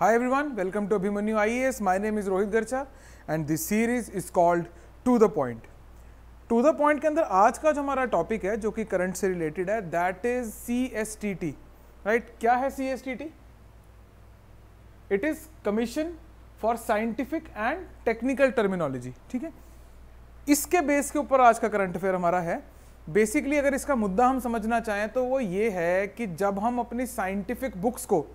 Hi everyone, welcome to Abhimanyu IES. My name is Rohit Garcha and this series is called To the Point. To the Point के अंदर आज का जो हमारा topic है जो कि करंट से रिलेटेड है that is C S T T right क्या है C S T T it is Commission for scientific and technical Terminology ठीक है इसके बेस के ऊपर आज का करंट अफेयर हमारा है बेसिकली अगर इसका मुद्दा हम समझना चाहें तो वो ये है कि जब हम अपनी साइंटिफिक बुक्स को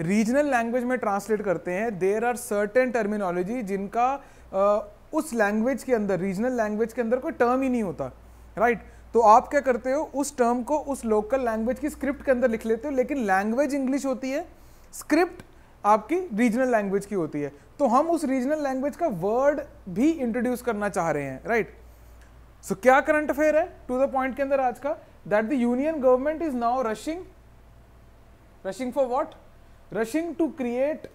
रीजनल लैंग्वेज में ट्रांसलेट करते हैं देर आर सर्टेन टर्मिनोलॉजी जिनका uh, उस लैंग्वेज के अंदर रीजनल लैंग्वेज के अंदर कोई टर्म ही नहीं होता राइट right? तो आप क्या करते हो उस टर्म को उस लोकल लैंग्वेज की स्क्रिप्ट के अंदर लिख लेते हो लेकिन लैंग्वेज इंग्लिश होती है स्क्रिप्ट आपकी रीजनल लैंग्वेज की होती है तो हम उस रीजनल लैंग्वेज का वर्ड भी इंट्रोड्यूस करना चाह रहे हैं राइट right? सो so, क्या करंट अफेयर है टू द पॉइंट के अंदर आज का that the union government is now rushing rushing for what rushing to create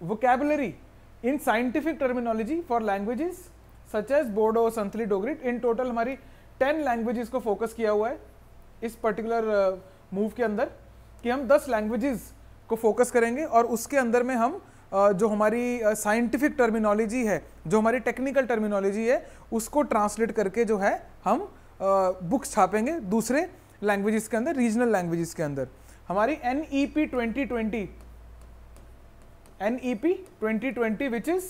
vocabulary in scientific terminology for languages such as Bodo Santhali Dogri in total हमारी ten languages को focus किया हुआ है इस पर्टिकुलर मूव uh, के अंदर कि हम दस लैंग्वेजेस को फोकस करेंगे और उसके अंदर में हम uh, जो हमारी साइंटिफिक uh, टर्मिनोलॉजी है जो हमारी टेक्निकल टर्मिनोलॉजी है उसको ट्रांसलेट करके जो है हम बुक्स uh, छापेंगे दूसरे लैंग्वेजेस के अंदर रीजनल लैंग्वेजेस के अंदर हमारी N E P twenty twenty NEP 2020 which is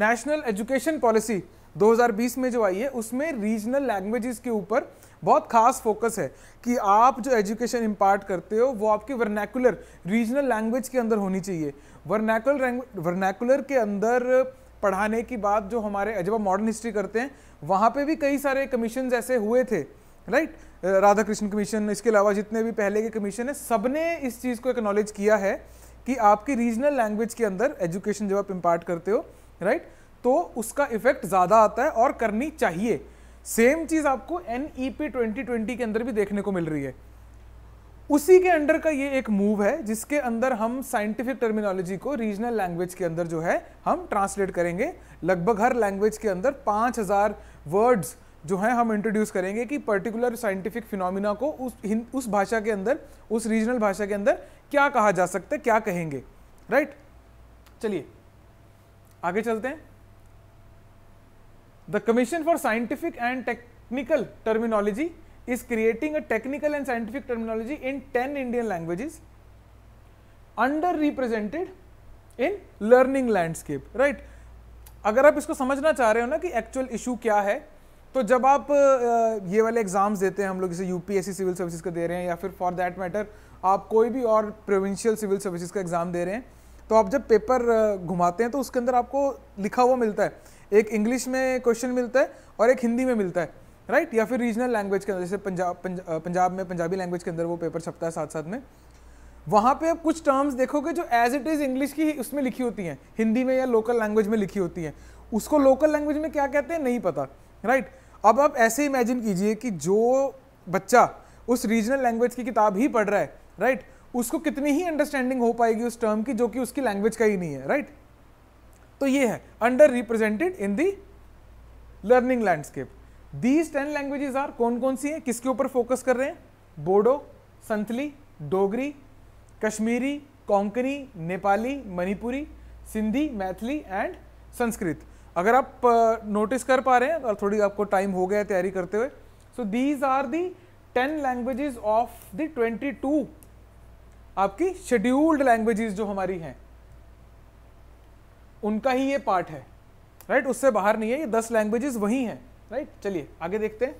national education policy 2020 में जो आई है उसमें रीजनल लैंग्वेजेस के ऊपर बहुत खास फोकस है कि आप जो एजुकेशन इम्पार्ट करते हो वो आपकी वर्नैकुलर रीजनल लैंग्वेज के अंदर होनी चाहिए वर्नैकुलर वर्नैकुलर के अंदर पढ़ाने की बात जो हमारे जब हम मॉडर्न हिस्ट्री करते हैं वहाँ पे भी कई सारे कमीशन ऐसे हुए थे राइट राधा कृष्ण कमीशन इसके अलावा जितने भी पहले के कमीशन है सबने इस चीज़ को एक्नॉलेज किया है कि आपकी रीजनल लैंग्वेज के अंदर एजुकेशन जब आप इम्पार्ट करते हो राइट right? तो उसका इफेक्ट ज़्यादा आता है और करनी चाहिए सेम चीज़ आपको N E P twenty twenty के अंदर भी देखने को मिल रही है उसी के अंडर का ये एक मूव है जिसके अंदर हम साइंटिफिक टर्मिनोलॉजी को रीजनल लैंग्वेज के अंदर जो है हम ट्रांसलेट करेंगे लगभग हर लैंग्वेज के अंदर हजार वर्ड्स जो है हम इंट्रोड्यूस करेंगे कि पर्टिकुलर साइंटिफिक फिनोमिना को उस उस भाषा के अंदर उस रीजनल भाषा के अंदर क्या कहा जा सकता है क्या कहेंगे राइट चलिए आगे चलते हैं the commission for scientific and technical terminology is creating a technical and scientific terminology in ten Indian languages under represented in learning landscape right अगर आप इसको समझना चाह रहे हो ना कि एक्चुअल इशू क्या है तो जब आप ये वाले एग्ज़ाम्स देते हैं हम लोग जैसे यूपीएससी सिविल सर्विसेज का दे रहे हैं या फिर फॉर दैट मैटर आप कोई भी और प्रोविंशियल सिविल सर्विसेज का एग्ज़ाम दे रहे हैं तो आप जब पेपर घुमाते हैं तो उसके अंदर आपको लिखा हुआ मिलता है एक इंग्लिश में क्वेश्चन मिलता है और एक हिंदी में मिलता है राइट या फिर रीजनल लैंग्वेज के अंदर जैसे पंजाब पंजाब में पंजाबी लैंग्वेज के अंदर वो पेपर छपता है साथ साथ में वहाँ पे आप कुछ टर्म्स देखोगे जो एज इट इज़ इंग्लिश की उसमें लिखी होती हैं हिंदी में या लोकल लैंग्वेज में लिखी होती हैं उसको लोकल लैंग्वेज में क्या कहते हैं नहीं पता राइट right? अब आप ऐसे इमेजिन कीजिए कि जो बच्चा उस रीजनल लैंग्वेज की किताब ही पढ़ रहा है राइट उसको कितनी ही अंडरस्टैंडिंग हो पाएगी उस टर्म की जो कि उसकी लैंग्वेज का ही नहीं है राइट तो ये है under represented in the learning landscape these ten languages are कौन कौन सी हैं किसके ऊपर फोकस कर रहे हैं बोडो संथली डोगरी कश्मीरी कोंकणी नेपाली मणिपुरी सिंधी मैथिली एंड संस्कृत अगर आप नोटिस कर पा रहे हैं और थोड़ी आपको टाइम हो गया तैयारी करते हुए so these are the ten languages of the twenty two आपकी शेड्यूल्ड लैंग्वेजेस जो हमारी हैं उनका ही ये पार्ट है राइट right? उससे बाहर नहीं है ये दस लैंग्वेजेस वही हैं राइट right? चलिए आगे देखते हैं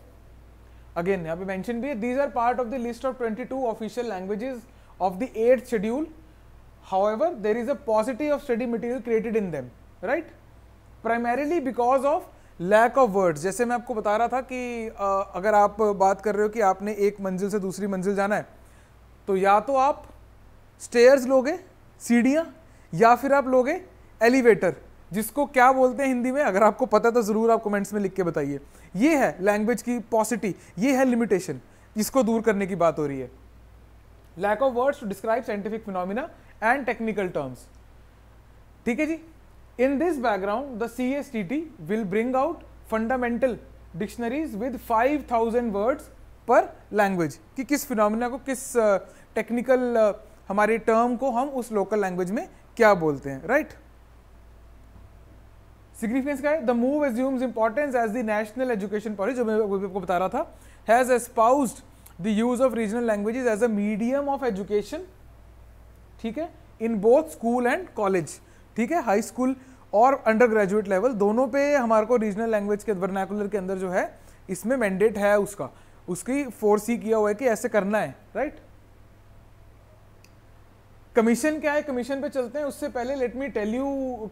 अगेन यहाँ पे मैंशन भी है these are part of the list of twenty two official languages of the eighth schedule however there is a paucity of study material created in them right primarily because of lack of words जैसे मैं आपको बता रहा था कि आ, अगर आप बात कर रहे हो कि आपने एक मंजिल से दूसरी मंजिल जाना है तो या तो आप स्टेयर्स लोगे सीढ़ियाँ या फिर आप लोगे एलिवेटर जिसको क्या बोलते हैं हिंदी में अगर आपको पता तो ज़रूर आप कमेंट्स में लिख के बताइए ये है लैंग्वेज की पॉसिटी ये है लिमिटेशन इसको दूर करने की बात हो रही है lack of words to describe scientific phenomena and technical terms ठीक है जी In this background, the CSTT will bring out fundamental dictionaries with 5000 words पर लैंग्वेज कि किस फिनोमिना को किस टेक्निकल uh, uh, हमारे टर्म को हम उस लोकल लैंग्वेज में क्या बोलते हैं राइट सिग्निफिकेंस का है the move assumes importance as the national education policy जो मैं आपको बता रहा था has espoused the use of regional languages as a medium of education ठीक है in both school and college ठीक है हाई स्कूल और अंडर ग्रेजुएट लेवल दोनों पे हमारे को रीजनल लैंग्वेज के वर्नाकुलर के अंदर जो है इसमें मैंडेट है उसका उसकी फोर्स ही किया हुआ है कि ऐसे करना है राइट कमीशन क्या है कमीशन पे चलते हैं उससे पहले लेट मी टेल यू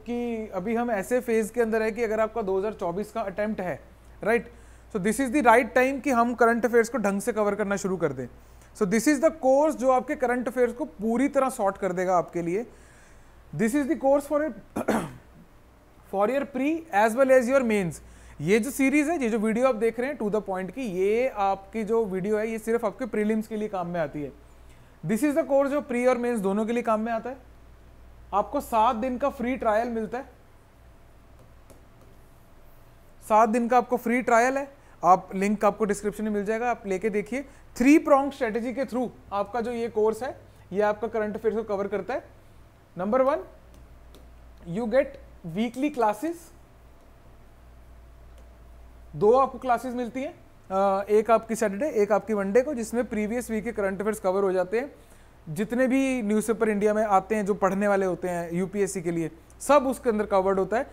कि अभी हम ऐसे फेज के अंदर है कि अगर आपका 2024 का अटेम्प्ट है right so this is the right time कि हम करंट अफेयर्स को ढंग से कवर करना शुरू कर दें so this is the course जो आपके करंट अफेयर्स को पूरी तरह सॉर्ट कर देगा आपके लिए this is the course for for your pre as well as your mains ये जो सीरीज है ये जो वीडियो आप देख रहे हैं टू द पॉइंट की ये आपकी जो वीडियो है ये सिर्फ आपके प्रीलिम्स के लिए काम में आती है दिस इज द कोर्स जो प्री और मेन्स दोनों के लिए काम में आता है आपको सात दिन का फ्री ट्रायल मिलता है सात दिन का आपको फ्री ट्रायल है आप लिंक आपको डिस्क्रिप्शन में मिल जाएगा आप लेके देखिए थ्री प्रॉन्ग स्ट्रेटेजी के थ्रू आपका जो ये कोर्स है ये आपका करंट अफेयर्स को कवर करता है number one you get weekly classes दो आपको क्लासेस मिलती हैं एक आपकी सैटरडे एक आपकी वनडे को जिसमें प्रीवियस वीक के करंट अफेयर्स कवर हो जाते हैं जितने भी न्यूज़पेपर इंडिया में आते हैं जो पढ़ने वाले होते हैं यूपीएससी के लिए सब उसके अंदर कवर्ड होता है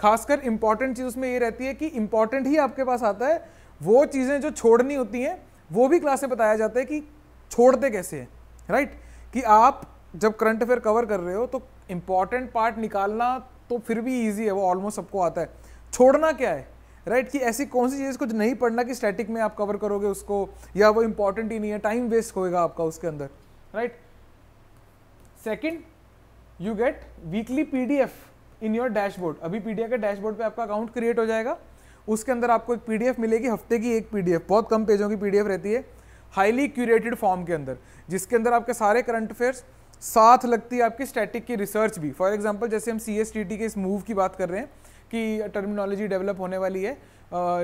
खासकर इंपॉर्टेंट चीज़ उसमें ये रहती है कि इंपॉर्टेंट ही आपके पास आता है वो चीज़ें जो छोड़नी होती हैं वो भी क्लासे बताया जाता है कि छोड़ते कैसे हैं राइट कि आप जब करंट अफेयर कवर कर रहे हो तो इम्पॉर्टेंट पार्ट निकालना तो फिर भी ईजी है वो ऑलमोस्ट सबको आता है छोड़ना क्या है राइट right? कि ऐसी कौन सी चीज़ कुछ नहीं पढ़ना कि स्टैटिक में आप कवर करोगे उसको या वो इंपॉर्टेंट ही नहीं है टाइम वेस्ट होएगा आपका उसके अंदर right second you get weekly PDF in your dashboard अभी पीडीएफ के डैशबोर्ड पे आपका अकाउंट क्रिएट हो जाएगा उसके अंदर आपको एक पीडीएफ मिलेगी हफ्ते की एक पीडीएफ बहुत कम पेजों की पी रहती है हाईली क्यूरेटेड फॉर्म के अंदर जिसके अंदर आपके सारे करंट अफेयर्स साथ लगती है आपकी स्टैटिक की रिसर्च भी फॉर एग्जाम्पल जैसे हम सी के इस मूव की बात कर रहे हैं कि टर्मिनोलॉजी डेवलप होने वाली है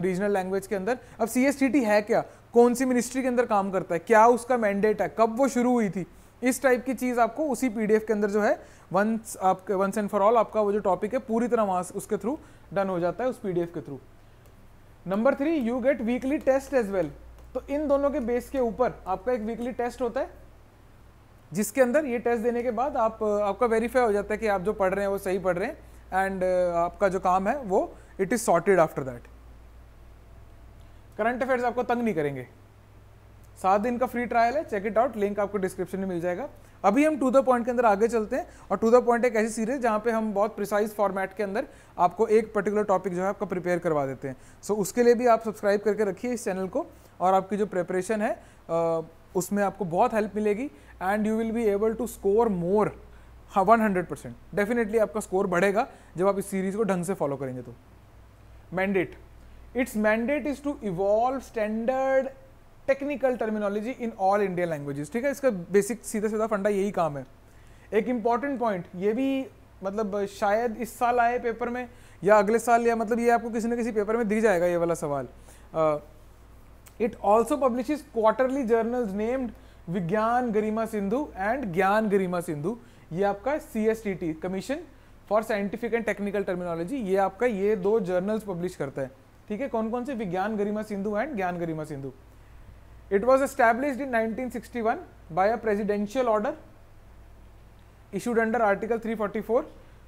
रीजनल uh, लैंग्वेज के अंदर अब सी है क्या कौन सी मिनिस्ट्री के अंदर काम करता है क्या उसका मैंडेट है कब वो शुरू हुई थी इस टाइप की चीज़ आपको उसी पीडीएफ के अंदर जो है वंस आपके वंस एंड फॉर ऑल आपका वो जो टॉपिक है पूरी तरह वहाँ उसके थ्रू डन हो जाता है उस पीडीएफ के through number three you get weekly test as well तो इन दोनों के बेस के ऊपर आपका एक वीकली टेस्ट होता है जिसके अंदर ये टेस्ट देने के बाद आप आपका वेरीफाई हो जाता है कि आप जो पढ़ रहे हैं वो सही पढ़ रहे हैं एंड आपका जो काम है वो it is sorted after that current affairs आपको तंग नहीं करेंगे सात दिन का फ्री ट्रायल है चेक इट आउट लिंक आपको डिस्क्रिप्शन में मिल जाएगा अभी हम टू द पॉइंट के अंदर आगे चलते हैं और टू द पॉइंट एक ऐसी सीरीज जहाँ पे हम बहुत प्रिसाइज फॉर्मेट के अंदर आपको एक पर्टिकुलर टॉपिक जो है आपका प्रिपेयर करवा देते हैं सो so, उसके लिए भी आप सब्सक्राइब करके रखिए इस चैनल को और आपकी जो प्रिपरेशन है उसमें आपको बहुत हेल्प मिलेगी and you will be able to score more one hundred percent definitely आपका स्कोर बढ़ेगा जब आप इस सीरीज को ढंग से फॉलो करेंगे तो mandate it's mandate is to evolve standard technical terminology in all Indian languages ठीक है इसका बेसिक सीधा सीधा फंडा यही काम है एक इंपॉर्टेंट पॉइंट ये भी मतलब शायद इस साल आए पेपर में या अगले साल या मतलब ये आपको किसी न किसी पेपर में दिख जाएगा ये वाला सवाल it also publish quarterly journals named Vigyan Garima Sindhu and Gyan Garima Sindhu ये आपका C S T T commission for scientific and technical terminology ये आपका ये दो जर्नल्स पब्लिश करता है ठीक है कौन कौन से विज्ञान Garima Sindhu and Gyan Garima Sindhu it was established in 1961 by a presidential order issued under forty four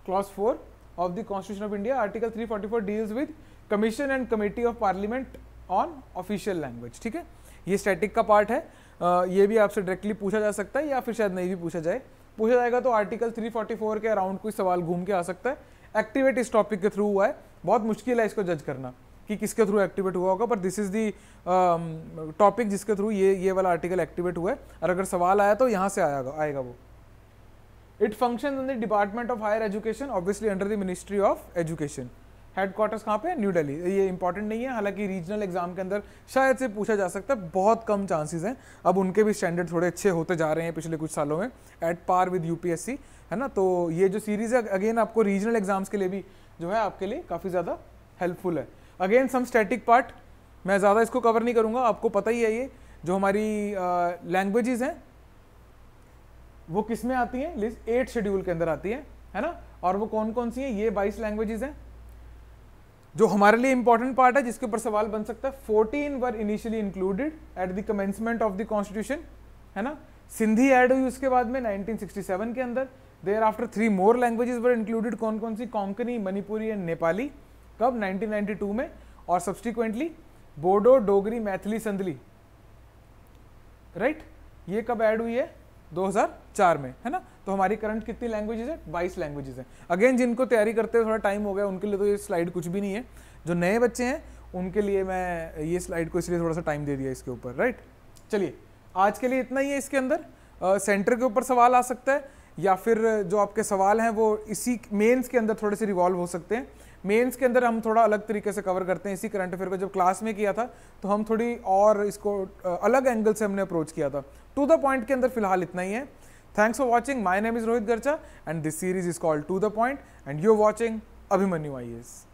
article four of the constitution of India article three forty four deals with commission and committee of parliament on official language ठीक है ये static का part है ये भी आपसे directly पूछा जा सकता है या फिर शायद नहीं भी पूछा जाए पूछा जाएगा तो आर्टिकल 344 के अराउंड कोई सवाल घूम के आ सकता है एक्टिवेट इस टॉपिक के थ्रू हुआ है बहुत मुश्किल है इसको जज करना कि किसके थ्रू एक्टिवेट हुआ होगा पर दिस इज़ दी टॉपिक जिसके थ्रू ये ये वाला आर्टिकल एक्टिवेट हुआ है और अगर सवाल आया तो यहाँ से आएगा आएगा वो it function in the department of higher education obviously under the ministry of education headquarters कहाँ पे न्यू दिल्ली ये इंपॉर्टेंट नहीं है हालांकि रीजनल एग्जाम के अंदर शायद से पूछा जा सकता है बहुत कम चांसेस हैं अब उनके भी स्टैंडर्ड थोड़े अच्छे होते जा रहे हैं पिछले कुछ सालों में एट पार विद यूपीएससी है ना तो ये जो सीरीज़ है अगेन आपको रीजनल एग्जाम्स के लिए भी जो है आपके लिए काफ़ी ज़्यादा हेल्पफुल है अगेन सम स्टैटिक पार्ट मैं ज़्यादा इसको कवर नहीं करूँगा आपको पता ही है ये जो हमारी लैंग्वेजेस हैं वो किस में आती हैं लिस्ट एट शेड्यूल के अंदर आती है है ना और वो कौन कौन सी हैं ये बाईस लैंग्वेजेस हैं जो हमारे लिए इंपॉर्टेंट पार्ट है जिसके ऊपर सवाल बन सकता है fourteen were initially included at the commencement of the constitution है ना सिंधी ऐड हुई उसके बाद में 1967 के अंदर thereafter three more languages were included कौन कौन सी कोंकणी मणिपुरी एंड नेपाली कब 1992 में और subsequently Bodo Dogri Maithili Santhali right right? ये कब ऐड हुई है 2004 में है ना तो हमारी करंट कितनी लैंग्वेजेस है 22 लैंग्वेजेस हैं अगेन जिनको तैयारी करते हुए थोड़ा टाइम हो गया उनके लिए तो ये स्लाइड कुछ भी नहीं है जो नए बच्चे हैं उनके लिए मैं ये स्लाइड को इसलिए थोड़ा सा टाइम दे दिया इसके ऊपर राइट चलिए आज के लिए इतना ही है इसके अंदर सेंटर के ऊपर सवाल आ सकता है या फिर जो आपके सवाल हैं वो इसी मेन्स के अंदर थोड़े से रिवॉल्व हो सकते हैं मेंस के अंदर हम थोड़ा अलग तरीके से कवर करते हैं इसी करंट अफेयर को जब क्लास में किया था तो हम थोड़ी और इसको अलग एंगल से हमने अप्रोच किया था टू द पॉइंट के अंदर फिलहाल इतना ही है thanks for watching my name is Rohit Garcha and this series is called to the point and you watching Abhimanyu I